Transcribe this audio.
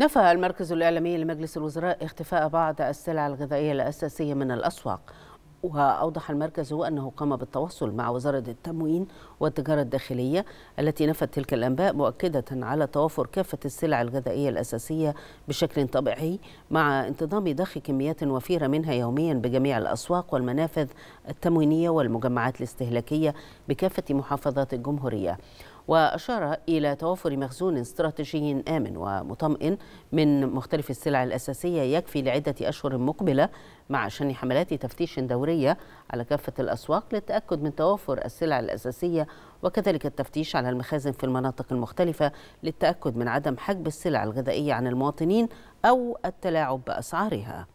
نفى المركز الإعلامي لمجلس الوزراء اختفاء بعض السلع الغذائية الأساسية من الأسواق وأوضح المركز أنه قام بالتواصل مع وزارة التموين والتجارة الداخلية التي نفت تلك الأنباء مؤكدة على توافر كافة السلع الغذائية الأساسية بشكل طبيعي مع انتظام ضخ كميات وفيرة منها يوميا بجميع الأسواق والمنافذ التموينية والمجمعات الاستهلاكية بكافة محافظات الجمهورية وأشار إلى توفر مخزون استراتيجي آمن ومطمئن من مختلف السلع الأساسية يكفي لعدة أشهر مقبلة مع شن حملات تفتيش دورية على كافة الأسواق للتأكد من توفر السلع الأساسية وكذلك التفتيش على المخازن في المناطق المختلفة للتأكد من عدم حجب السلع الغذائية عن المواطنين أو التلاعب بأسعارها.